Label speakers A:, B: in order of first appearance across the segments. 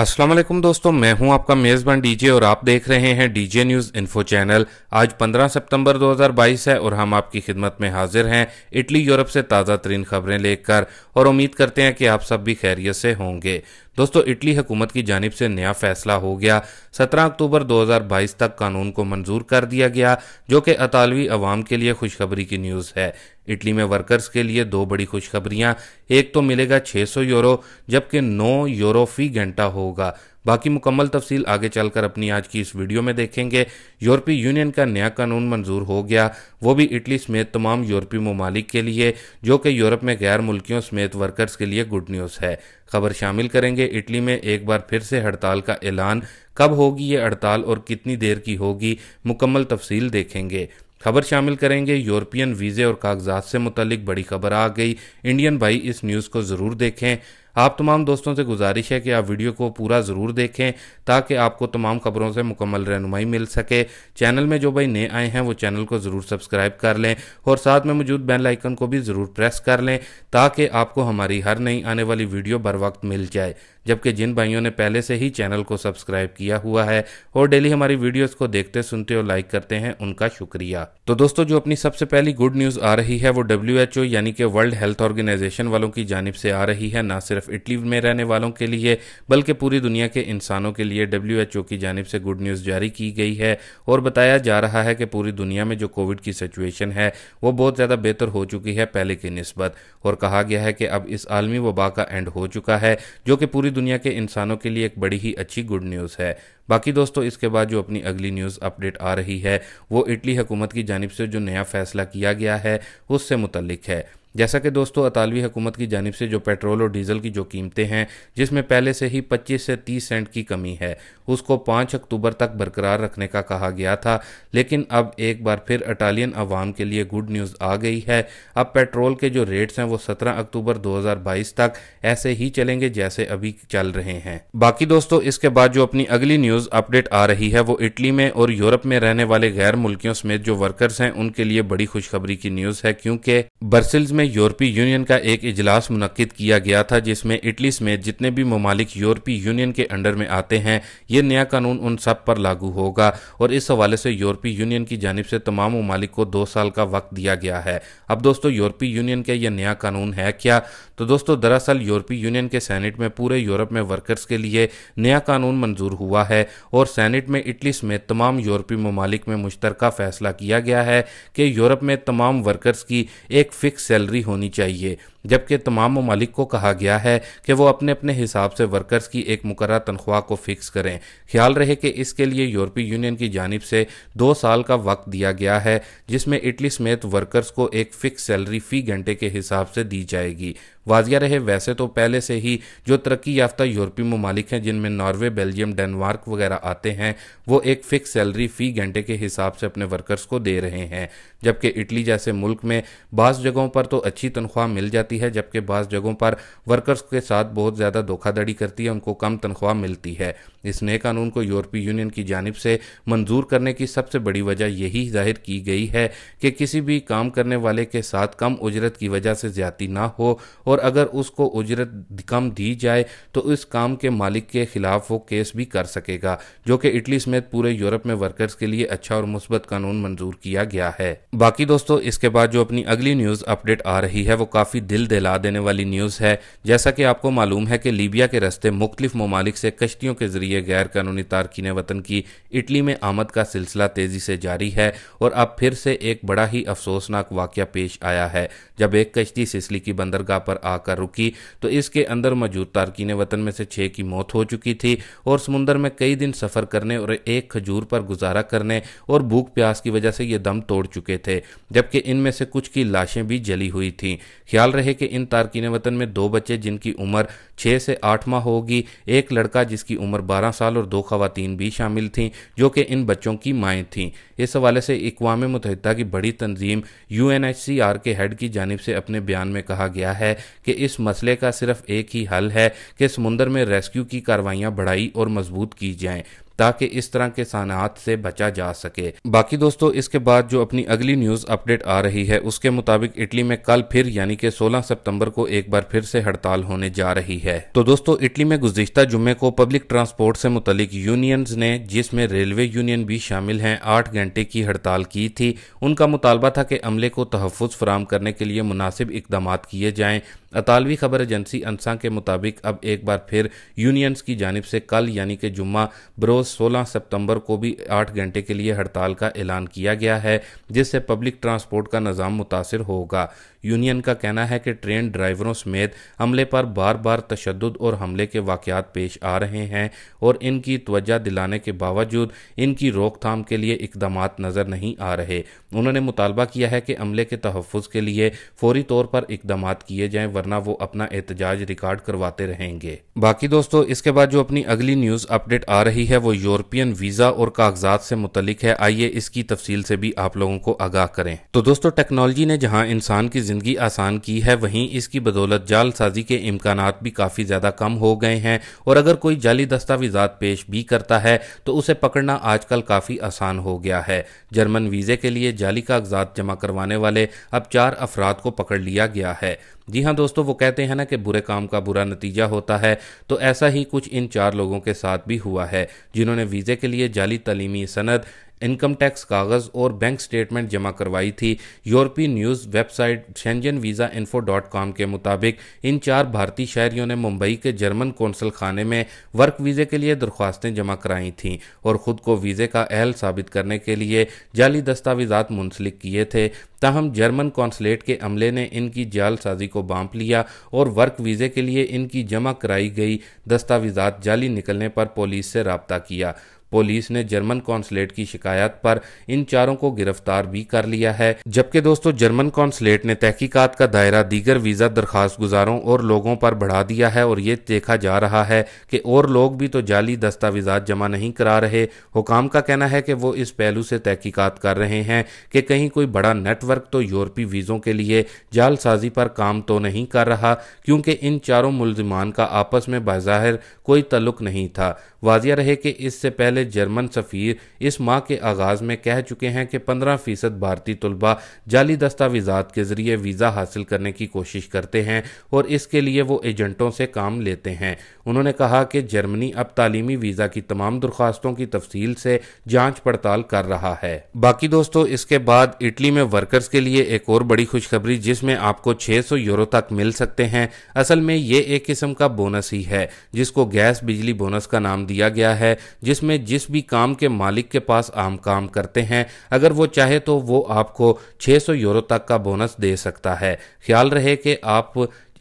A: असलम दोस्तों मैं हूं आपका मेज़बान डीजे और आप देख रहे हैं डीजे न्यूज़ इन्फो चैनल आज 15 सितंबर 2022 है और हम आपकी खिदमत में हाजिर हैं इटली यूरोप से ताज़ा तरीन खबरें लेकर और उम्मीद करते हैं कि आप सब भी खैरियत से होंगे दोस्तों इटली हुकूमत की जानब से नया फैसला हो गया सत्रह अक्टूबर 2022 तक कानून को मंजूर कर दिया गया जो कि अतालवी अवाम के लिए खुशखबरी की न्यूज़ है इटली में वर्कर्स के लिए दो बड़ी खुशखबरियाँ एक तो मिलेगा 600 यूरो जबकि 9 यूरो फी घंटा होगा बाकी मुकम्मल तफसील आगे चलकर अपनी आज की इस वीडियो में देखेंगे यूरोपीय यूनियन का नया कानून मंजूर हो गया वो भी इटली समेत तमाम यूरोपीय ममालिक के लिए जो कि यूरोप में गैर मुल्कियों समेत वर्कर्स के लिए गुड न्यूज़ है खबर शामिल करेंगे इटली में एक बार फिर से हड़ताल का ऐलान कब होगी ये हड़ताल और कितनी देर की होगी मुकम्मल तफसील देखेंगे खबर शामिल करेंगे यूरोपियन वीज़े और कागजात से मुतलिक बड़ी खबर आ गई इंडियन भाई इस न्यूज़ को ज़रूर देखें आप तमाम दोस्तों से गुजारिश है कि आप वीडियो को पूरा ज़रूर देखें ताकि आपको तमाम खबरों से मुकम्मल रहनुमाई मिल सके चैनल में जो भाई नए आए हैं वो चैनल को ज़रूर सब्सक्राइब कर लें और साथ में मौजूद बेल आइकन को भी ज़रूर प्रेस कर लें ताकि आपको हमारी हर नई आने वाली वीडियो बर वक्त मिल जाए जबकि जिन भाइयों ने पहले से ही चैनल को सब्सक्राइब किया हुआ है और डेली हमारी वीडियोस को देखते सुनते और लाइक करते हैं उनका शुक्रिया तो दोस्तों जो अपनी सबसे पहली गुड न्यूज आ रही है वो डब्ल्यू यानी कि वर्ल्ड हेल्थ ऑर्गेनाइजेशन वालों की जानब से आ रही है ना सिर्फ इटली में रहने वालों के लिए बल्कि पूरी दुनिया के इंसानों के लिए डब्ल्यू की जानब से गुड न्यूज जारी की गई है और बताया जा रहा है कि पूरी दुनिया में जो कोविड की सिचुएशन है वो बहुत ज़्यादा बेहतर हो चुकी है पहले की नस्बत और कहा गया है कि अब इस आलमी वबा का एंड हो चुका है जो कि पूरी दुनिया के इंसानों के लिए एक बड़ी ही अच्छी गुड न्यूज़ है बाकी दोस्तों इसके बाद जो अपनी अगली न्यूज़ अपडेट आ रही है वो इटली हुकूमत की जानब से जो नया फैसला किया गया है उससे मुतलिक है जैसा कि दोस्तों अतालवी हुकूमत की जानब से जो पेट्रोल और डीजल की जो कीमतें हैं जिसमें पहले से ही 25 से 30 सेंट की कमी है उसको 5 अक्टूबर तक बरकरार रखने का कहा गया था लेकिन अब एक बार फिर अटालियन अवाम के लिए गुड न्यूज़ आ गई है अब पेट्रोल के जो रेट्स हैं वो 17 अक्टूबर 2022 तक ऐसे ही चलेंगे जैसे अभी चल रहे हैं बाकी दोस्तों इसके बाद जो अपनी अगली न्यूज़ अपडेट आ रही है वो इटली में और यूरोप में रहने वाले गैर मुल्कियों समेत जो वर्कर्स हैं उनके लिए बड़ी खुशखबरी की न्यूज़ है क्योंकि बर्सिल्स में में यूरोपीय यूनियन का एक इजलास मुनद किया गया था जिसमें इटली समेत जितने भी ममालिक यूरोपीय यूनियन के अंडर में आते हैं ये नया कानून उन सब पर लागू होगा और इस हवाले से यूरोपीय यूनियन की जानब से तमाम ममालिक को दो साल का वक्त दिया गया है अब दोस्तों यूरोपीय यूनियन का यह नया कानून है क्या तो दोस्तों दरअसल यूरोपीय यूनियन के सैनेट में पूरे यूरोप में वर्कर्स के लिए नया कानून मंजूर हुआ है और सैनेट में इटली समेत तमाम यूरोपीय ममालिक में मुश्तर फैसला किया गया है कि यूरोप में तमाम वर्कर्स की एक फिक्स सैलरी सैलरी होनी चाहिए जबकि तमाम ममालिक को कहा गया है कि वो अपने अपने हिसाब से वर्कर्स की एक मुकर तनख्वाह को फिक्स करें ख्याल रहे कि इसके लिए यूरोपीय यूनियन की जानब से दो साल का वक्त दिया गया है जिसमें इटली समेत वर्कर्स को एक फिक्स सैलरी फ़ी घंटे के हिसाब से दी जाएगी वाजिया रहे वैसे तो पहले से ही जो तरक्की याफ्ता यूरोपीय ममालिक हैं जिनमें नॉर्वे बेल्जियम डेनमार्क वगैरह आते हैं वो एक फ़िक्स सैलरी फ़ी घंटे के हिसाब से अपने वर्कर्स को दे रहे हैं जबकि इटली जैसे मुल्क में बास जगहों पर तो अच्छी तनख्वाह मिल जाती है जबकि बाज़ जगहों पर वर्कर्स के साथ बहुत ज़्यादा धोखाधड़ी करती है उनको कम तनख्वाह मिलती है इस नए कानून को यूरोपीय यूनियन की जानब से मंजूर करने की सबसे बड़ी वजह यही जाहिर की गई है कि किसी भी काम करने वाले के साथ कम उजरत की वजह से ज़्यादा ना हो और अगर उसको उजरत कम दी जाए तो इस काम के मालिक के ख़िलाफ़ वो केस भी कर सकेगा जो कि इटली समेत पूरे यूरोप में वर्कर्स के लिए अच्छा और मुस्बत कानून मंजूर किया गया है बाकी दोस्तों इसके बाद जो अपनी अगली न्यूज़ अपडेट आ रही है वो काफ़ी दिल दिला देने वाली न्यूज़ है जैसा कि आपको मालूम है कि लीबिया के रस्ते मुख्तफ ममालिक से कश्तियों के ज़रिए गैर कानूनी तारकिन वतन की इटली में आमद का सिलसिला तेज़ी से जारी है और अब फिर से एक बड़ा ही अफसोसनाक वाक़ पेश आया है जब एक कश्ती सिसली की बंदरगाह पर आकर रुकी तो इसके अंदर मौजूद तारकिन वतन में से छः की मौत हो चुकी थी और समुंदर में कई दिन सफ़र करने और एक खजूर पर गुजारा करने और भूख प्यास की वजह से ये दम तोड़ चुके थे जबकि इनमें से कुछ की लाशें भी जली हुई हुई थी ख्याल रहे कि इन तारकिन वतन में दो बच्चे जिनकी उम्र छः से आठ माह होगी एक लड़का जिसकी उम्र बारह साल और दो खातन भी शामिल थीं जो कि इन बच्चों की माएँ थीं इस हवाले से अकवा मुतहदा की बड़ी तंजीम U N H C R के हेड की जानब से अपने बयान में कहा गया है कि इस मसले का सिर्फ एक ही हल है कि समुंदर में रेस्क्यू की कार्रवाइयाँ बढ़ाई और मजबूत की जाएँ ताकि इस तरह के सानात से बचा जा सके बाकी दोस्तों इसके बाद जो अपनी अगली न्यूज अपडेट आ रही है उसके मुताबिक इटली में कल फिर यानी कि 16 सितंबर को एक बार फिर से हड़ताल होने जा रही है तो दोस्तों इटली में गुजश्ता जुम्मे को पब्लिक ट्रांसपोर्ट से मुतलिक यूनियन ने जिसमें रेलवे यूनियन भी शामिल है आठ घंटे की हड़ताल की थी उनका मुतालबा था कि अमले को तहफ़ फराम करने के लिए मुनासिब इकदाम किए जाए अतालवी खबर एजेंसी अनसा के मुताबिक अब एक बार फिर यूनियंस की जानब से कल यानी कि जुम्मा बरोज 16 सितंबर को भी आठ घंटे के लिए हड़ताल का ऐलान किया गया है जिससे पब्लिक ट्रांसपोर्ट का निज़ाम मुतासर होगा यूनियन का कहना है कि ट्रेन ड्राइवरों समेत हमले पर बार बार तशद और हमले के वाकत पेश आ रहे हैं और इनकी तोज्जा दिलाने के बावजूद इनकी रोकथाम के लिए इकदाम नज़र नहीं आ रहे उन्होंने मुतालबा किया है कि अमले के तहफ़ के लिए फौरी तौर पर इकदाम किए जाएँ वरना वो अपना एहतजाज रिकॉर्ड करवाते रहेंगे बाकी दोस्तों इसके बाद जो अपनी अगली न्यूज़ अपडेट आ रही है वो यूरोपियन वीज़ा और कागजात से मुतलिक है आइए इसकी तफसील से भी आप लोगों को आगाह करें तो दोस्तों टेक्नोलॉजी ने जहाँ इंसान की ज़िंदगी आसान की है वहीं इसकी बदौलत जालसाजी के इम्कान भी काफ़ी ज़्यादा कम हो गए हैं और अगर कोई जाली दस्तावेजात पेश भी करता है तो उसे पकड़ना आजकल काफ़ी आसान हो गया है जर्मन वीज़े के लिए जाली कागजात जमा करवाने वाले अब चार अफराद को पकड़ लिया गया है जी हाँ दोस्तों वो कहते हैं ना कि बुरे काम का बुरा नतीजा होता है तो ऐसा ही कुछ इन चार लोगों के साथ भी हुआ है जिन्होंने वीज़े के लिए जाली तलीमी सनद इनकम टैक्स कागज और बैंक स्टेटमेंट जमा करवाई थी यूरोपीय news website Schengen visa info dot com के मुताबिक इन चार भारतीय शहरियों ने मुंबई के जर्मन कौंसल खाने में वर्क वीज़े के लिए दरख्वास्तें जमा कराई थीं और ख़ुद को वीज़े का अहल साबित करने के लिए जाली दस्तावेजात मुंसलिक किए थे ताहम जर्मन कौंसलेट के अमले ने इनकी जालसाजी को बांप लिया और वर्क वीज़े के लिए इनकी जमा कराई गई दस्तावेजात जाली निकलने पर पुलिस से रबता किया पुलिस ने जर्मन कौंसलेट की शिकायत पर इन चारों को गिरफ्तार भी कर लिया है जबकि दोस्तों जर्मन कॉन्सलेट ने तहकीकात का दायरा दीगर वीज़ा दरख्वास्त गुजारों और लोगों पर बढ़ा दिया है और ये देखा जा रहा है कि और लोग भी तो जाली दस्तावेजा जमा नहीं करा रहे हुकाम का कहना है कि वो इस पहलू से तहकीकात कर रहे हैं कि कहीं कोई बड़ा नेटवर्क तो यूरोपीय वीज़ों के लिए जालसाजी पर काम तो नहीं कर रहा क्योंकि इन चारों मुलजमान का आपस में बाहर कोई तल्लुक नहीं था वाजिया रहे कि इससे पहले वाले जर्मन सफ़ीर इस माह के आगाज़ में कह चुके हैं कि पंद्रह फ़ीसद भारतीय तलबा जाली दस्तावेजात के ज़रिए वीज़ा हासिल करने की कोशिश करते हैं और इसके लिए वो एजेंटों से काम लेते हैं उन्होंने कहा कि जर्मनी अब तालीमी वीज़ा की तमाम दरख्वास्तों की तफसील से जांच पड़ताल कर रहा है बाकी दोस्तों इसके बाद इटली में वर्कर्स के लिए एक और बड़ी खुशखबरी जिसमें आपको 600 यूरो तक मिल सकते हैं असल में ये एक किस्म का बोनस ही है जिसको गैस बिजली बोनस का नाम दिया गया है जिसमें जिस भी काम के मालिक के पास आम काम करते हैं अगर वो चाहे तो वो आपको 600 यूरो तक का बोनस दे सकता है ख्याल रहे कि आप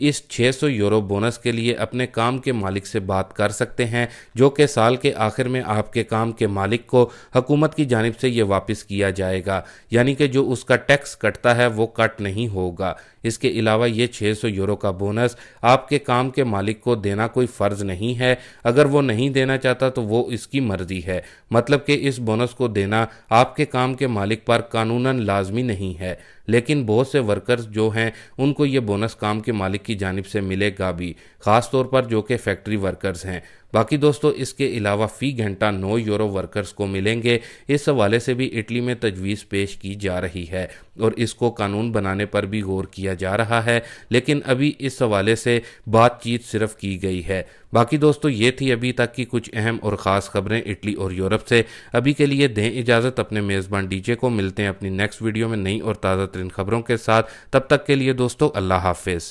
A: इस 600 यूरो बोनस के लिए अपने काम के मालिक से बात कर सकते हैं जो कि साल के आखिर में आपके काम के मालिक को हकूमत की जानब से यह वापस किया जाएगा यानी कि जो उसका टैक्स कटता है वो कट नहीं होगा इसके अलावा ये 600 यूरो का बोनस आपके काम के मालिक को देना कोई फ़र्ज़ नहीं है अगर वो नहीं देना चाहता तो वो इसकी मर्ज़ी है मतलब कि इस बोनस को देना आपके काम के मालिक पर कानूनन लाजमी नहीं है लेकिन बहुत से वर्कर्स जो हैं उनको ये बोनस काम के मालिक की जानब से मिलेगा भी ख़ास तौर पर जो कि फैक्ट्री वर्कर्स हैं बाकी दोस्तों इसके अलावा फ़ी घंटा नौ यूरो वर्कर्स को मिलेंगे इस हवाले से भी इटली में तजवीज़ पेश की जा रही है और इसको कानून बनाने पर भी गौर किया जा रहा है लेकिन अभी इस हवाले से बातचीत सिर्फ की गई है बाकी दोस्तों ये थी अभी तक की कुछ अहम और ख़ास खबरें इटली और यूरोप से अभी के लिए दें इजाज़त अपने मेज़बान डीजे को मिलते हैं अपनी नेक्स्ट वीडियो में नई और ताज़ा तरीन खबरों के साथ तब तक के लिए दोस्तों अल्लाह हाफिज़